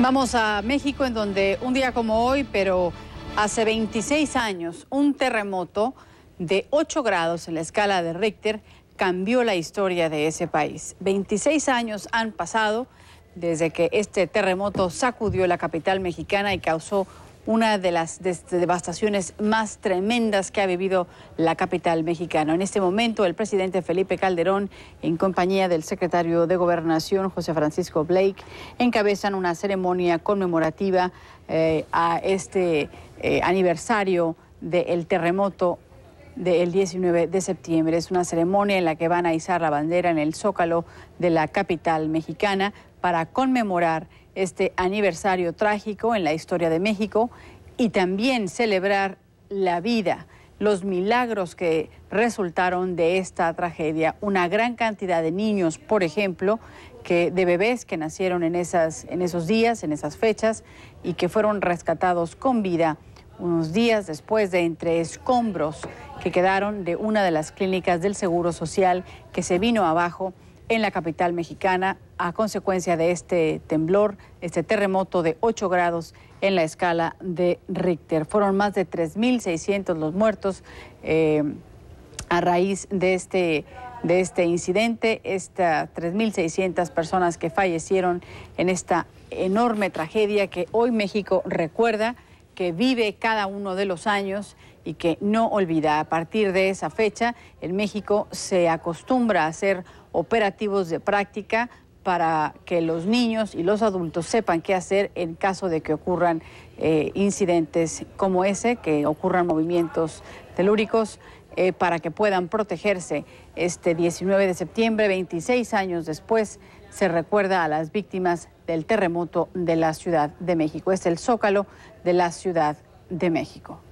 Vamos a México, en donde un día como hoy, pero hace 26 años, un terremoto de 8 grados en la escala de Richter cambió la historia de ese país. 26 años han pasado desde que este terremoto sacudió la capital mexicana y causó una de las devastaciones más tremendas que ha vivido la capital mexicana. En este momento, el presidente Felipe Calderón, en compañía del secretario de Gobernación, José Francisco Blake, encabezan una ceremonia conmemorativa eh, a este eh, aniversario del terremoto del 19 de septiembre. Es una ceremonia en la que van a izar la bandera en el zócalo de la capital mexicana para conmemorar este aniversario trágico en la historia de México y también celebrar la vida, los milagros que resultaron de esta tragedia. Una gran cantidad de niños, por ejemplo, de bebés que nacieron en esos días, en esas fechas, y que fueron rescatados con vida unos días después de entre escombros que quedaron de una de las clínicas del Seguro Social que se vino abajo en la capital mexicana a consecuencia de este temblor, este terremoto de 8 grados en la escala de Richter. Fueron más de 3.600 los muertos eh, a raíz de este, de este incidente, estas 3.600 personas que fallecieron en esta enorme tragedia que hoy México recuerda que vive cada uno de los años y que no olvida. A partir de esa fecha, en México se acostumbra a hacer operativos de práctica para que los niños y los adultos sepan qué hacer en caso de que ocurran eh, incidentes como ese, que ocurran movimientos telúricos, eh, para que puedan protegerse este 19 de septiembre, 26 años después se recuerda a las víctimas del terremoto de la Ciudad de México. Es el zócalo de la Ciudad de México.